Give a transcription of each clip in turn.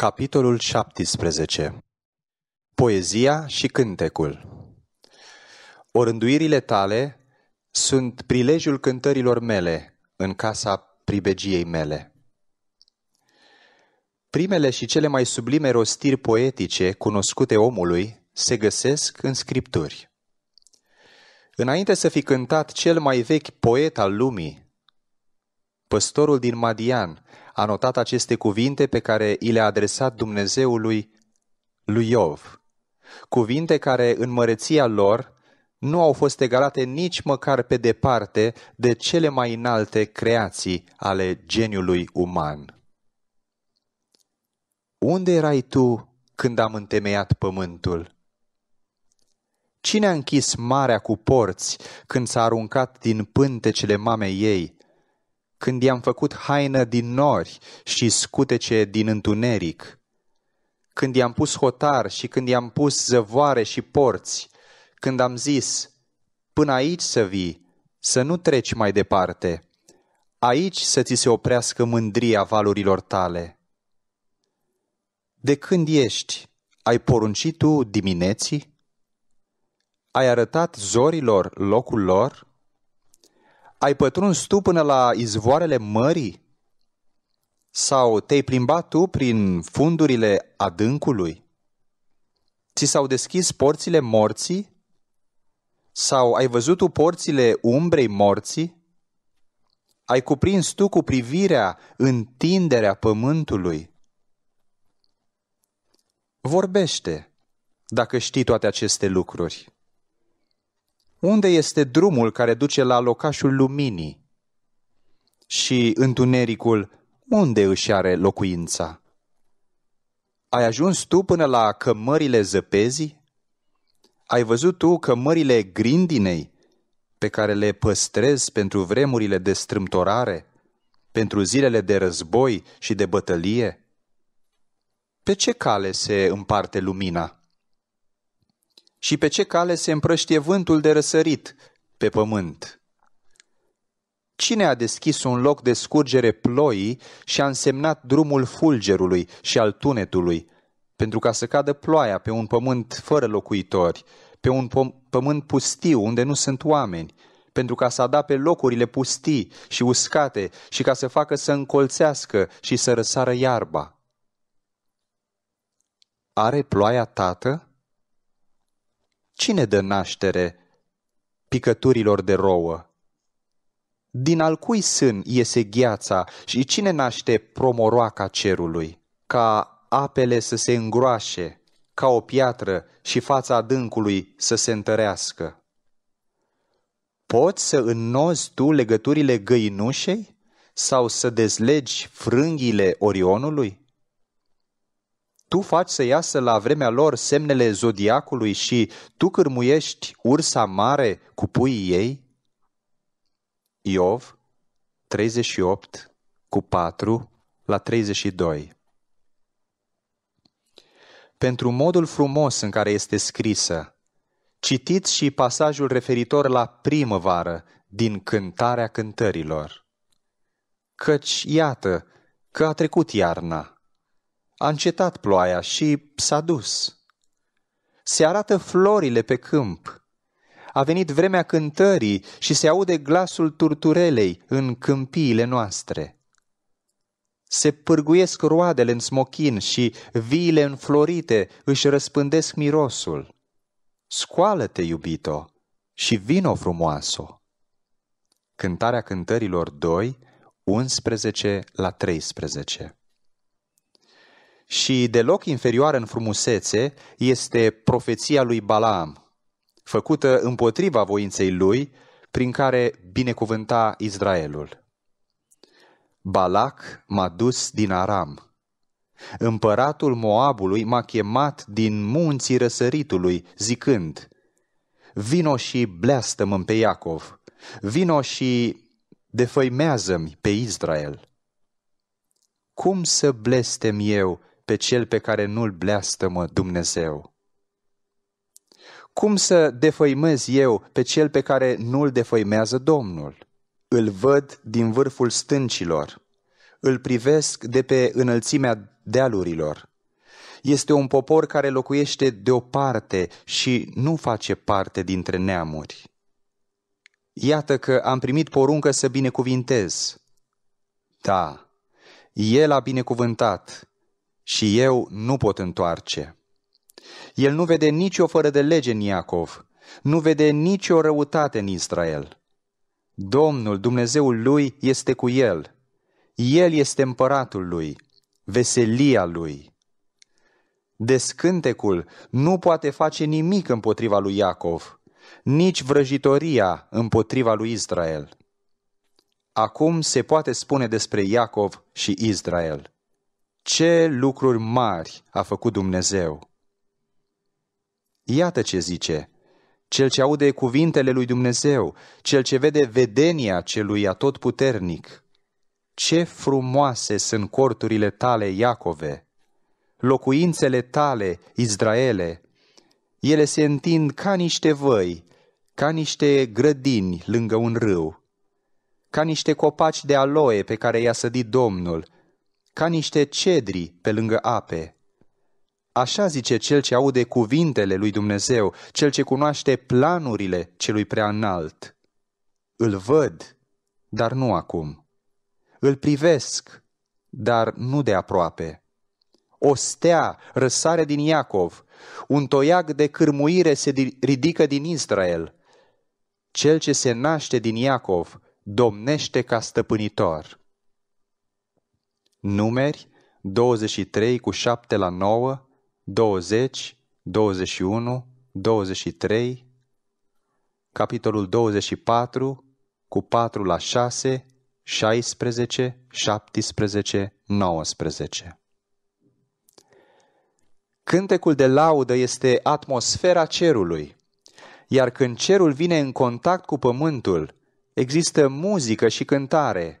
Capitolul 17 Poezia și cântecul Orânduirile tale sunt prilejul cântărilor mele în casa pribegiei mele. Primele și cele mai sublime rostiri poetice cunoscute omului se găsesc în scripturi. Înainte să fi cântat cel mai vechi poet al lumii, păstorul din Madian, a notat aceste cuvinte pe care i le-a adresat Dumnezeului lui Iov. Cuvinte care, în măreția lor, nu au fost egalate nici măcar pe departe de cele mai înalte creații ale geniului uman. Unde erai tu când am întemeiat pământul? Cine a închis marea cu porți când s-a aruncat din pântecele mamei ei când i-am făcut haină din nori și scutece din întuneric, când i-am pus hotar și când i-am pus zăvoare și porți, când am zis, până aici să vii, să nu treci mai departe, aici să ți se oprească mândria valurilor tale. De când ești, ai poruncit tu dimineții? Ai arătat zorilor locul lor? Ai pătruns tu până la izvoarele mării? Sau te-ai plimbat tu prin fundurile adâncului? Ți s-au deschis porțile morții? Sau ai văzut tu porțile umbrei morții? Ai cuprins tu cu privirea întinderea pământului? Vorbește, dacă știi toate aceste lucruri. Unde este drumul care duce la locașul luminii? Și întunericul, unde își are locuința? Ai ajuns tu până la cămările zăpezii? Ai văzut tu cămările grindinei pe care le păstrezi pentru vremurile de strâmtorare, pentru zilele de război și de bătălie? Pe ce cale se împarte lumina? și pe ce cale se împrăștie vântul de răsărit pe pământ. Cine a deschis un loc de scurgere ploii și a însemnat drumul fulgerului și al tunetului, pentru ca să cadă ploaia pe un pământ fără locuitori, pe un pământ pustiu unde nu sunt oameni, pentru ca să adapte locurile pustii și uscate și ca să facă să încolțească și să răsară iarba. Are ploaia tată? Cine dă naștere picăturilor de rouă? Din al cui sân iese gheața și cine naște promoroaca cerului? Ca apele să se îngroașe, ca o piatră și fața adâncului să se întărească. Poți să înnozi tu legăturile găinușei sau să dezlegi frânghiile Orionului? tu faci să iasă la vremea lor semnele zodiacului și tu cârmuiești ursa mare cu puii ei? Iov 38 cu 4 la 32 Pentru modul frumos în care este scrisă, citiți și pasajul referitor la primăvară din Cântarea Cântărilor. Căci, iată, că a trecut iarna – a încetat ploaia și s-a dus. Se arată florile pe câmp. A venit vremea cântării și se aude glasul turturelei în câmpiile noastre. Se pârguiesc roadele în smochin și viile înflorite își răspândesc mirosul. Scoală-te, iubito, și vino frumoaso. Cântarea cântărilor 2, 11 la 13 și deloc inferioară în frumusețe este profeția lui Balaam, făcută împotriva voinței lui, prin care binecuvânta Israelul. Balac m-a dus din Aram. Împăratul Moabului m-a chemat din munții răsăritului, zicând, Vino și bleastă-mă pe Iacov, vino și defăimează-mi pe Israel. Cum să blestem eu pe cel pe care nu-l bleastămă Dumnezeu? Cum să defăimez eu pe cel pe care nu-l defăimează Domnul? Îl văd din vârful stâncilor, îl privesc de pe înălțimea dealurilor. Este un popor care locuiește deoparte și nu face parte dintre neamuri. Iată că am primit poruncă să binecuvintez. Da, El a binecuvântat și eu nu pot întoarce. El nu vede nicio fără de lege în Iacov, nu vede nicio răutate în Israel. Domnul, Dumnezeul lui, este cu el. El este împăratul lui, veselia lui. Descântecul nu poate face nimic împotriva lui Iacov, nici vrăjitoria împotriva lui Israel. Acum se poate spune despre Iacov și Israel – ce lucruri mari a făcut Dumnezeu. Iată ce zice, cel ce aude cuvintele lui Dumnezeu, cel ce vede vedenia celui atotputernic. Ce frumoase sunt corturile tale, Iacove, locuințele tale, Izraele. Ele se întind ca niște văi, ca niște grădini lângă un râu, ca niște copaci de aloe pe care i-a sădit Domnul – ca niște cedri pe lângă ape. Așa zice cel ce aude cuvintele lui Dumnezeu, cel ce cunoaște planurile celui prea înalt. Îl văd, dar nu acum. Îl privesc, dar nu de aproape. O stea răsare din Iacov, un toiac de cârmuire se ridică din Israel. Cel ce se naște din Iacov domnește ca stăpânitor. Numeri 23 cu 7 la 9, 20, 21, 23, capitolul 24 cu 4 la 6, 16, 17, 19. Cântecul de laudă este atmosfera cerului, iar când cerul vine în contact cu pământul, există muzică și cântare –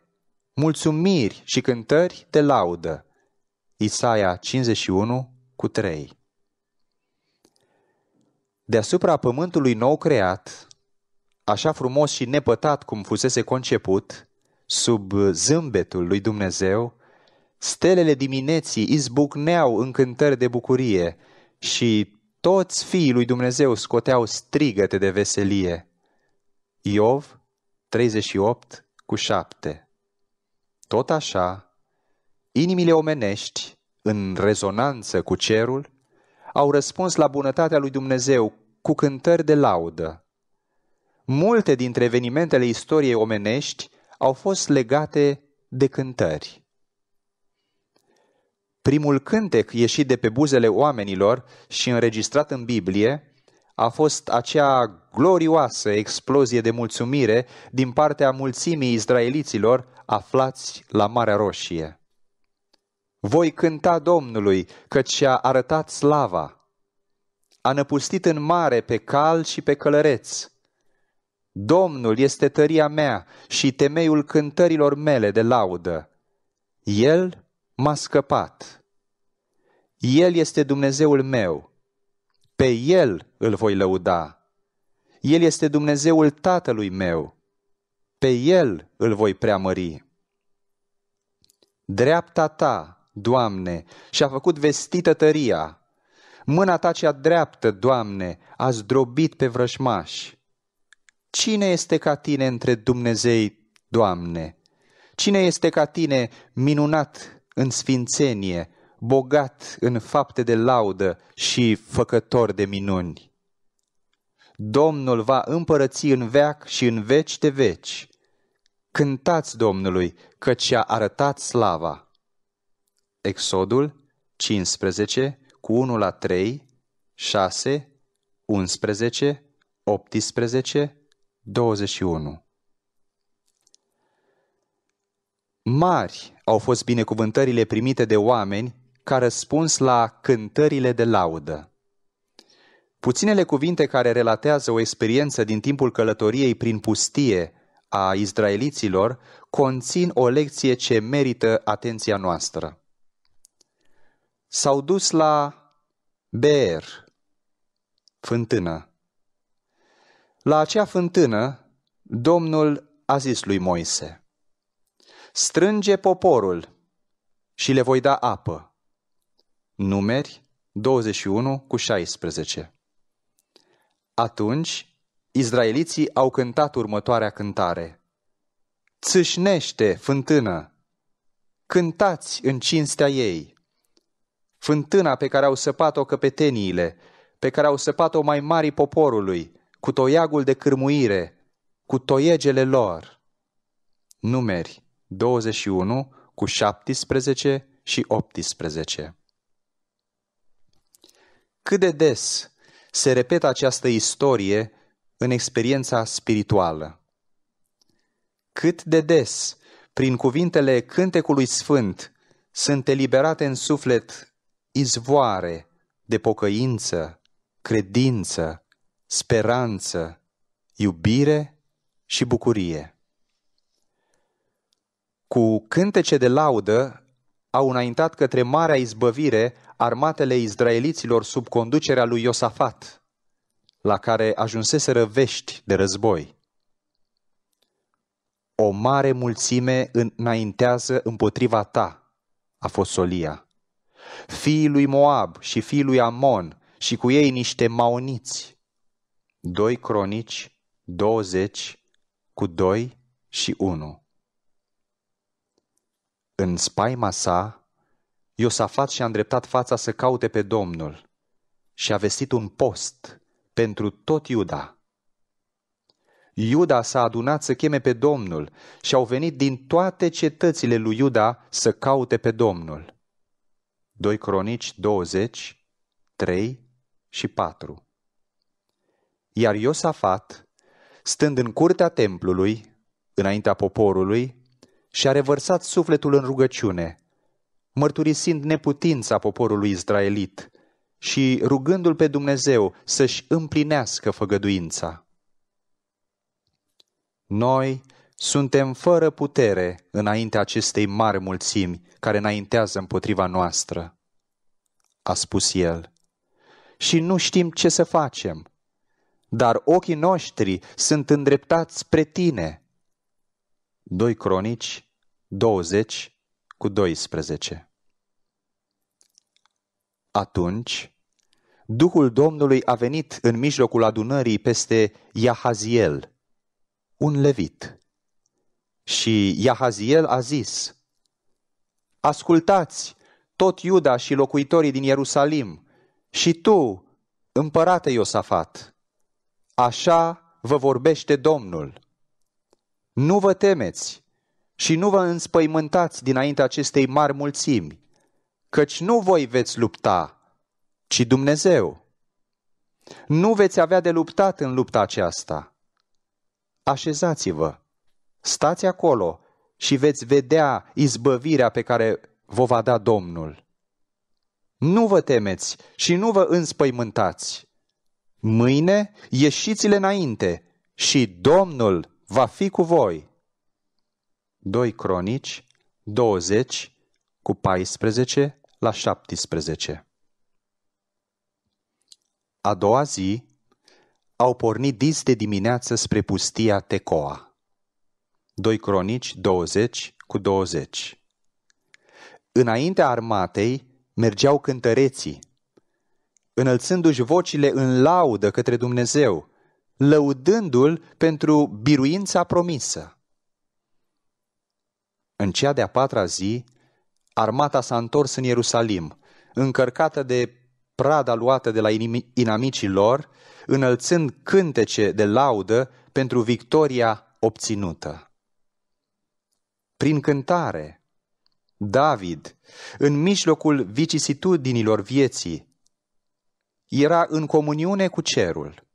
mulțumiri și cântări de laudă. Isaia 51 cu 3 Deasupra pământului nou creat, așa frumos și nepătat cum fusese conceput, sub zâmbetul lui Dumnezeu, stelele dimineții izbucneau în cântări de bucurie și toți fiii lui Dumnezeu scoteau strigăte de veselie. Iov 38 cu 7 tot așa, inimile omenești, în rezonanță cu cerul, au răspuns la bunătatea lui Dumnezeu cu cântări de laudă. Multe dintre evenimentele istoriei omenești au fost legate de cântări. Primul cântec ieșit de pe buzele oamenilor și înregistrat în Biblie a fost acea glorioasă explozie de mulțumire din partea mulțimii izraeliților aflați la Marea Roșie. Voi cânta Domnului, căci și-a arătat slava. A năpustit în mare pe cal și pe călăreț. Domnul este tăria mea și temeiul cântărilor mele de laudă. El m-a scăpat. El este Dumnezeul meu pe El îl voi lăuda. El este Dumnezeul Tatălui meu. Pe El îl voi preamări. Dreapta Ta, Doamne, și-a făcut vestită tăria. Mâna Ta cea dreaptă, Doamne, a zdrobit pe vrășmași. Cine este ca Tine între Dumnezei, Doamne? Cine este ca Tine minunat în sfințenie, bogat în fapte de laudă și făcător de minuni. Domnul va împărăți în veac și în veci de veci. Cântați Domnului, că căci a arătat slava. Exodul 15, cu 1 la 3, 6, 11, 18, 21. Mari au fost binecuvântările primite de oameni ca răspuns la cântările de laudă. Puținele cuvinte care relatează o experiență din timpul călătoriei prin pustie a izraeliților conțin o lecție ce merită atenția noastră. S-au dus la Beer, fântână. La acea fântână, Domnul a zis lui Moise, Strânge poporul și le voi da apă Numeri 21 cu 16 Atunci, izraeliții au cântat următoarea cântare. Țâșnește, fântână! Cântați în cinstea ei! Fântâna pe care au săpat-o căpeteniile, pe care au săpat-o mai mari poporului, cu toiagul de cârmuire, cu toiegele lor. Numeri 21 cu 17 și 18 cât de des se repetă această istorie în experiența spirituală? Cât de des, prin cuvintele cântecului sfânt, sunt eliberate în suflet izvoare de pocăință, credință, speranță, iubire și bucurie. Cu cântece de laudă au înaintat către marea izbăvire armatele izraeliților sub conducerea lui Iosafat, la care ajunseseră vești de război. O mare mulțime înaintează împotriva ta, a fost solia. Fiii lui Moab și fiii lui Amon și cu ei niște maoniți. 2 Cronici 20 cu 2 și 1 În spaima sa Iosafat și-a îndreptat fața să caute pe Domnul și a vestit un post pentru tot Iuda. Iuda s-a adunat să cheme pe Domnul și au venit din toate cetățile lui Iuda să caute pe Domnul. 2 Cronici 20, 3 și 4 Iar Iosafat, stând în curtea templului, înaintea poporului, și-a revărsat sufletul în rugăciune – mărturisind neputința poporului israelit și rugându-l pe Dumnezeu să-și împlinească făgăduința. Noi suntem fără putere înaintea acestei mari mulțimi care înaintează împotriva noastră, a spus el, și nu știm ce să facem, dar ochii noștri sunt îndreptați spre tine. 2 Cronici 20 cu 12 atunci, Duhul Domnului a venit în mijlocul adunării peste Iahaziel, un levit. Și Iahaziel a zis, Ascultați, tot Iuda și locuitorii din Ierusalim, și tu, împărate Iosafat, așa vă vorbește Domnul. Nu vă temeți și nu vă înspăimântați dinainte acestei mari mulțimi, căci nu voi veți lupta, ci Dumnezeu. Nu veți avea de luptat în lupta aceasta. Așezați-vă, stați acolo și veți vedea izbăvirea pe care vă va da Domnul. Nu vă temeți și nu vă înspăimântați. Mâine ieșiți-le înainte și Domnul va fi cu voi. 2 Cronici 20 cu 14 la 17. A doua zi au pornit dis de dimineață spre pustia Tecoa. 2 Cronici 20 cu 20 Înaintea armatei mergeau cântăreții, înălțându-și vocile în laudă către Dumnezeu, lăudându-L pentru biruința promisă. În cea de-a patra zi, Armata s-a întors în Ierusalim, încărcată de prada luată de la inamicii lor, înălțând cântece de laudă pentru victoria obținută. Prin cântare, David, în mijlocul vicisitudinilor vieții, era în comuniune cu cerul.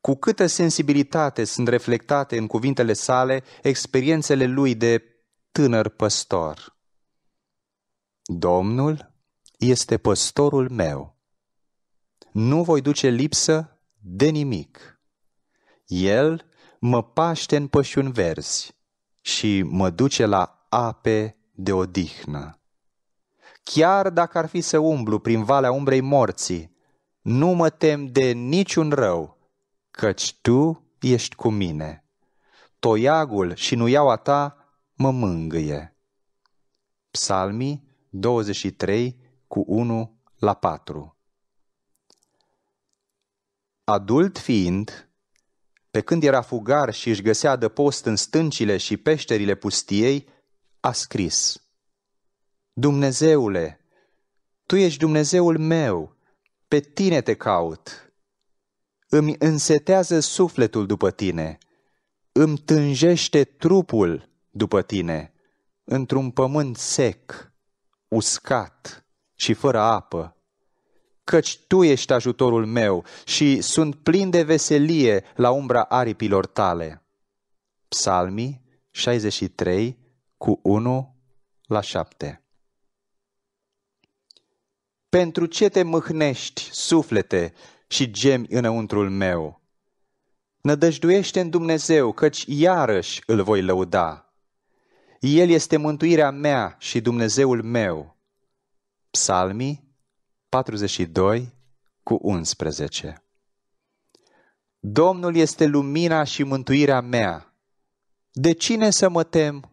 Cu câtă sensibilitate sunt reflectate în cuvintele sale experiențele lui de tânăr păstor. Domnul este păstorul meu. Nu voi duce lipsă de nimic. El mă paște în pășuni verzi și mă duce la ape de odihnă. Chiar dacă ar fi să umblu prin valea umbrei morții, nu mă tem de niciun rău, căci tu ești cu mine. Toiagul și nuiaua ta mă mângâie. Psalmii 23 cu 1 la 4. Adult fiind, pe când era fugar și își găsea de post în stâncile și peșterile pustiei, a scris Dumnezeule, Tu ești Dumnezeul meu, pe Tine te caut. Îmi însetează sufletul după Tine, îmi tânjește trupul după Tine, într-un pământ sec uscat și fără apă, căci Tu ești ajutorul meu și sunt plin de veselie la umbra aripilor Tale. Psalmii 63 cu 1 la 7 Pentru ce te mâhnești, suflete, și gemi înăuntrul meu? Nădăjduiește în Dumnezeu, căci iarăși îl voi lăuda. El este mântuirea mea și Dumnezeul meu. Psalmii 42 cu 11 Domnul este lumina și mântuirea mea. De cine să mă tem?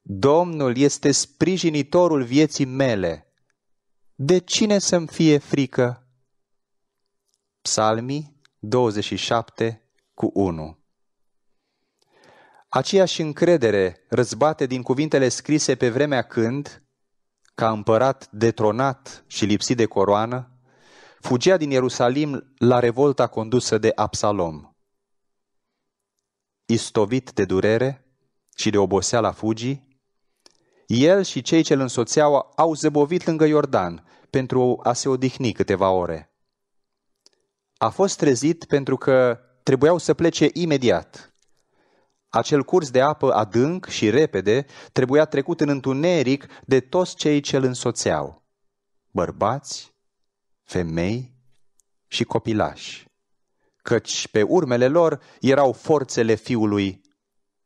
Domnul este sprijinitorul vieții mele. De cine să-mi fie frică? Psalmii 27 cu 1 Aceeași încredere răzbate din cuvintele scrise pe vremea când, ca împărat detronat și lipsit de coroană, fugea din Ierusalim la revolta condusă de Absalom. Istovit de durere și de oboseala fugii, el și cei ce îl însoțeau au zăbovit lângă Iordan pentru a se odihni câteva ore. A fost trezit pentru că trebuiau să plece imediat. Acel curs de apă adânc și repede trebuia trecut în întuneric de toți cei ce îl însoțeau, bărbați, femei și copilași, căci pe urmele lor erau forțele fiului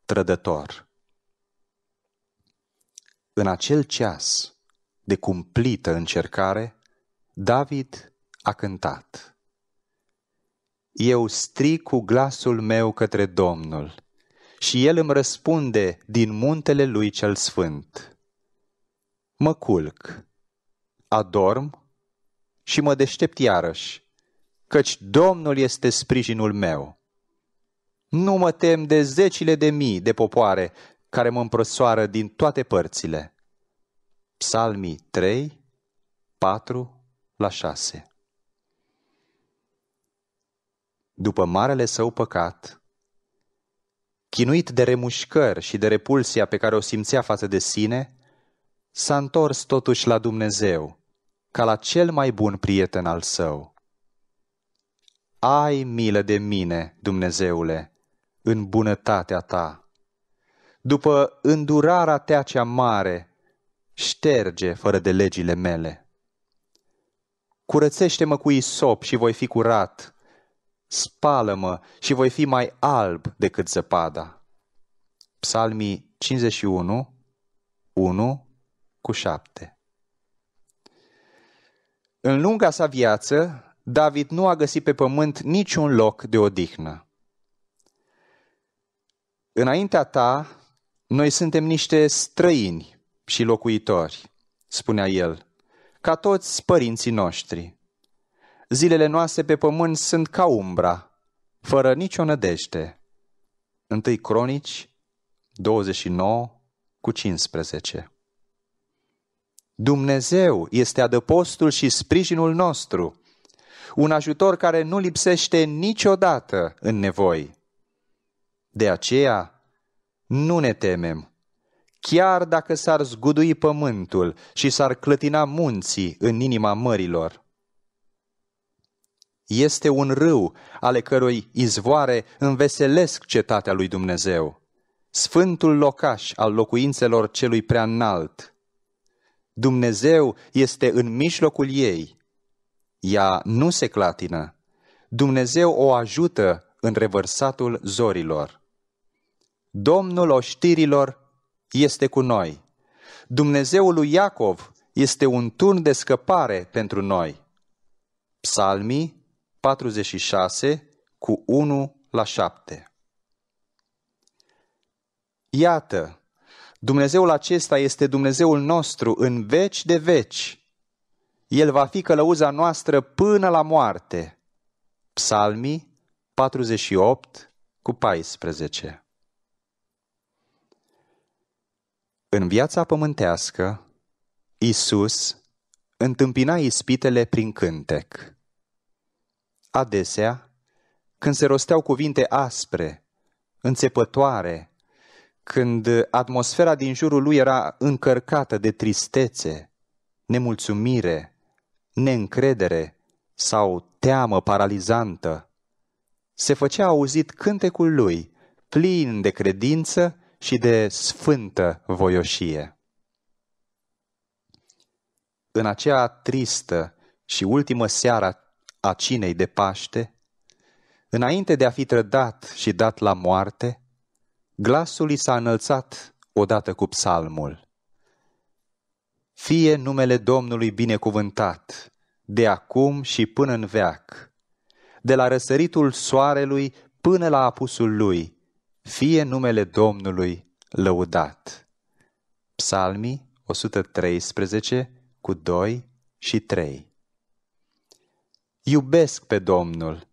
trădător. În acel ceas de cumplită încercare, David a cântat. Eu stric cu glasul meu către Domnul – și el îmi răspunde din muntele lui cel sfânt. Mă culc, adorm și mă deștept iarăși, căci Domnul este sprijinul meu. Nu mă tem de zecile de mii de popoare care mă împrăsoară din toate părțile. Psalmii 3, 4 la 6 După marele său păcat, Chinuit de remușcări și de repulsia pe care o simțea față de sine, s-a întors totuși la Dumnezeu, ca la cel mai bun prieten al său. Ai milă de mine, Dumnezeule, în bunătatea ta. După îndurarea ta cea mare, șterge fără de legile mele. Curățește-mă cu isop și voi fi curat, spală-mă și voi fi mai alb decât zăpada. Psalmii 51, 1 cu 7 În lunga sa viață, David nu a găsit pe pământ niciun loc de odihnă. Înaintea ta, noi suntem niște străini și locuitori, spunea el, ca toți părinții noștri. Zilele noastre pe pământ sunt ca umbra, fără nicio nădejde. 1 Cronici 29 cu 15 Dumnezeu este adăpostul și sprijinul nostru, un ajutor care nu lipsește niciodată în nevoi. De aceea, nu ne temem, chiar dacă s-ar zgudui pământul și s-ar clătina munții în inima mărilor. Este un râu ale cărui izvoare înveselesc cetatea lui Dumnezeu, sfântul locaș al locuințelor celui prea înalt. Dumnezeu este în mijlocul ei. Ea nu se clatină. Dumnezeu o ajută în revărsatul zorilor. Domnul oștirilor este cu noi. Dumnezeul lui Iacov este un turn de scăpare pentru noi. Psalmii 46 cu 1 la 7. Iată, Dumnezeul acesta este Dumnezeul nostru în veci de veci. El va fi călăuza noastră până la moarte. Psalmii 48 cu 14. În viața pământească, Isus întâmpina ispitele prin cântec adesea, când se rosteau cuvinte aspre, înțepătoare, când atmosfera din jurul lui era încărcată de tristețe, nemulțumire, neîncredere sau teamă paralizantă, se făcea auzit cântecul lui, plin de credință și de sfântă voioșie. În acea tristă și ultimă seară a cinei de Paște, înainte de a fi trădat și dat la moarte, glasul i s-a înălțat odată cu psalmul. Fie numele Domnului binecuvântat, de acum și până în veac, de la răsăritul soarelui până la apusul lui, fie numele Domnului lăudat. Psalmii 113 cu 2 și 3 Iubesc pe Domnul,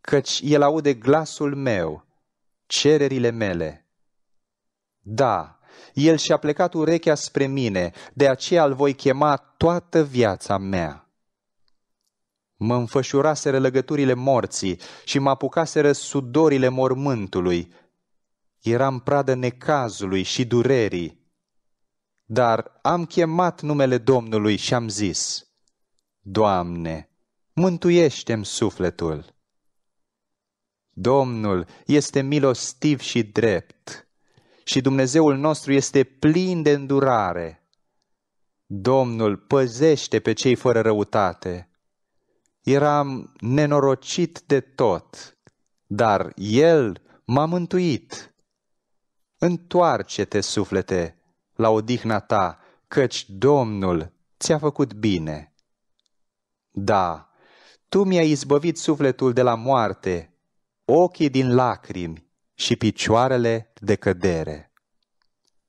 căci El aude glasul meu, cererile mele. Da, El și-a plecat urechea spre mine, de aceea îl voi chema toată viața mea. Mă înfășuraseră legăturile morții și mă apucaseră sudorile mormântului. Eram pradă necazului și durerii. Dar am chemat numele Domnului și am zis, Doamne, mântuiește-mi sufletul. Domnul este milostiv și drept și Dumnezeul nostru este plin de îndurare. Domnul păzește pe cei fără răutate. Eram nenorocit de tot, dar El m-a mântuit. Întoarce-te, suflete, la odihna ta, căci Domnul ți-a făcut bine. Da, tu mi-ai izbăvit sufletul de la moarte, ochii din lacrimi și picioarele de cădere.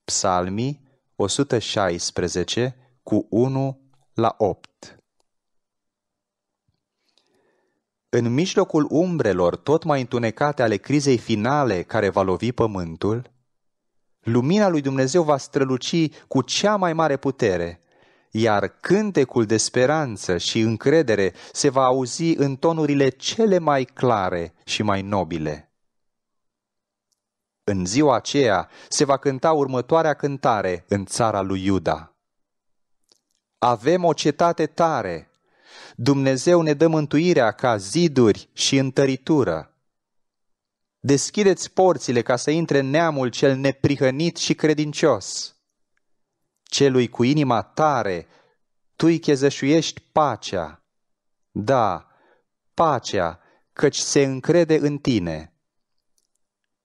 Psalmii 116 cu 1 la 8 În mijlocul umbrelor tot mai întunecate ale crizei finale care va lovi pământul, lumina lui Dumnezeu va străluci cu cea mai mare putere – iar cântecul de speranță și încredere se va auzi în tonurile cele mai clare și mai nobile. În ziua aceea se va cânta următoarea cântare în țara lui Iuda. Avem o cetate tare, Dumnezeu ne dă mântuirea ca ziduri și întăritură. Deschideți porțile ca să intre neamul cel neprihănit și credincios celui cu inima tare, tu îi chezășuiești pacea. Da, pacea, căci se încrede în tine.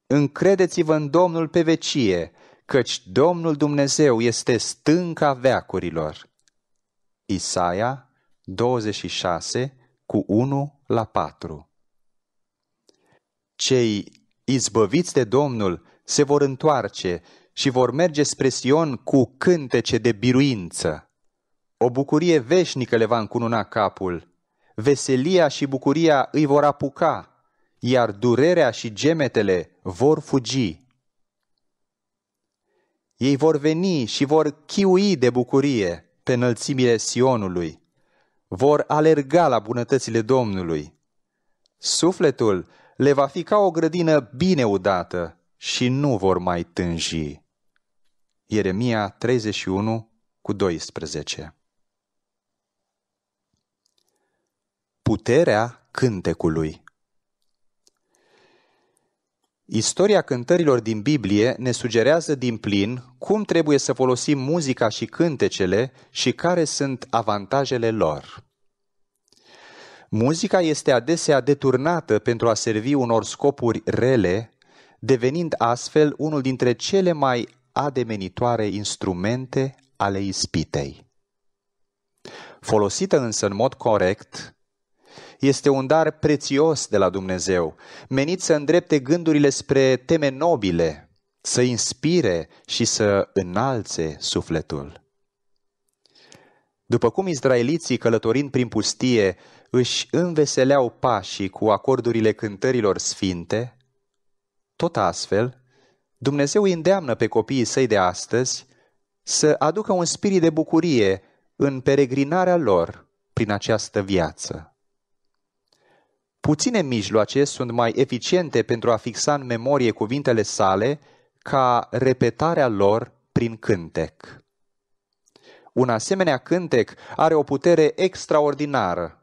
Încredeți-vă în Domnul pe vecie, căci Domnul Dumnezeu este stânca veacurilor. Isaia 26 cu 1 la 4 Cei izbăviți de Domnul se vor întoarce și vor merge spre Sion cu cântece de biruință. O bucurie veșnică le va încununa capul, veselia și bucuria îi vor apuca, iar durerea și gemetele vor fugi. Ei vor veni și vor chiui de bucurie pe înălțimile Sionului, vor alerga la bunătățile Domnului. Sufletul le va fi ca o grădină bine udată, și nu vor mai tânji. Ieremia 31 cu 12 Puterea cântecului Istoria cântărilor din Biblie ne sugerează din plin cum trebuie să folosim muzica și cântecele și care sunt avantajele lor. Muzica este adesea deturnată pentru a servi unor scopuri rele devenind astfel unul dintre cele mai ademenitoare instrumente ale ispitei. Folosită însă în mod corect, este un dar prețios de la Dumnezeu, menit să îndrepte gândurile spre teme nobile, să inspire și să înalțe sufletul. După cum izraeliții călătorind prin pustie își înveseleau pașii cu acordurile cântărilor sfinte, tot astfel, Dumnezeu îi îndeamnă pe copiii săi de astăzi să aducă un spirit de bucurie în peregrinarea lor prin această viață. Puține mijloace sunt mai eficiente pentru a fixa în memorie cuvintele sale ca repetarea lor prin cântec. Un asemenea cântec are o putere extraordinară.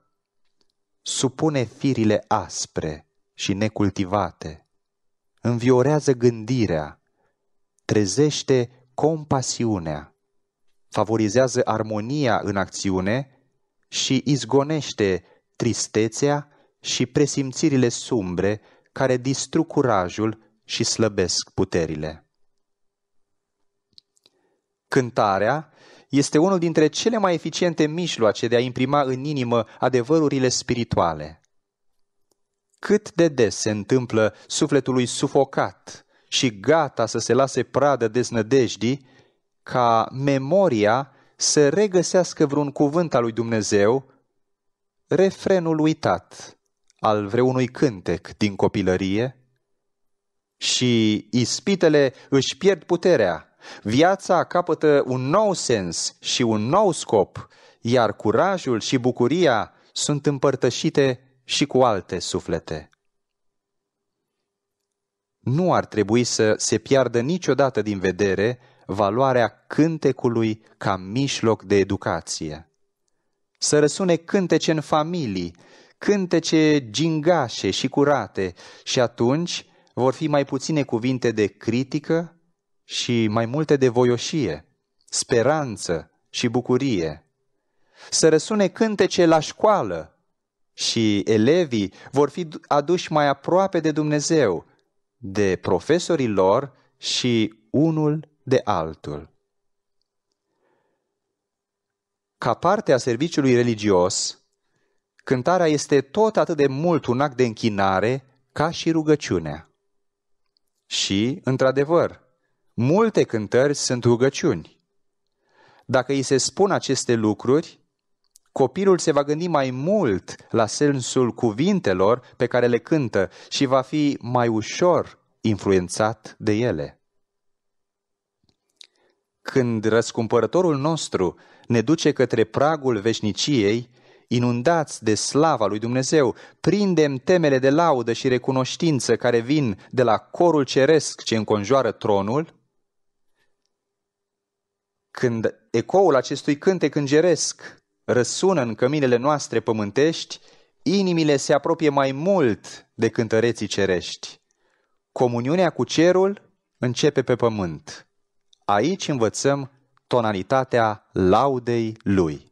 Supune firile aspre și necultivate înviorează gândirea, trezește compasiunea, favorizează armonia în acțiune și izgonește tristețea și presimțirile sumbre care distrug curajul și slăbesc puterile. Cântarea este unul dintre cele mai eficiente mijloace de a imprima în inimă adevărurile spirituale. Cât de des se întâmplă sufletului sufocat și gata să se lase pradă deznădejdii, ca memoria să regăsească vreun cuvânt al lui Dumnezeu, refrenul uitat al vreunui cântec din copilărie, și ispitele își pierd puterea, viața capătă un nou sens și un nou scop, iar curajul și bucuria sunt împărtășite și cu alte suflete. Nu ar trebui să se piardă niciodată din vedere valoarea cântecului ca mijloc de educație. Să răsune cântece în familii, cântece gingașe și curate și atunci vor fi mai puține cuvinte de critică și mai multe de voioșie, speranță și bucurie. Să răsune cântece la școală, și elevii vor fi aduși mai aproape de Dumnezeu, de profesorii lor și unul de altul. Ca parte a serviciului religios, cântarea este tot atât de mult un act de închinare ca și rugăciunea. Și, într-adevăr, multe cântări sunt rugăciuni. Dacă îi se spun aceste lucruri, Copilul se va gândi mai mult la sensul cuvintelor pe care le cântă și va fi mai ușor influențat de ele. Când răscumpărătorul nostru ne duce către pragul veșniciei, inundați de slava lui Dumnezeu, prindem temele de laudă și recunoștință care vin de la corul ceresc ce înconjoară tronul, când ecoul acestui cântec îngeresc răsună în căminele noastre pământești, inimile se apropie mai mult de cântăreții cerești. Comuniunea cu cerul începe pe pământ. Aici învățăm tonalitatea laudei lui.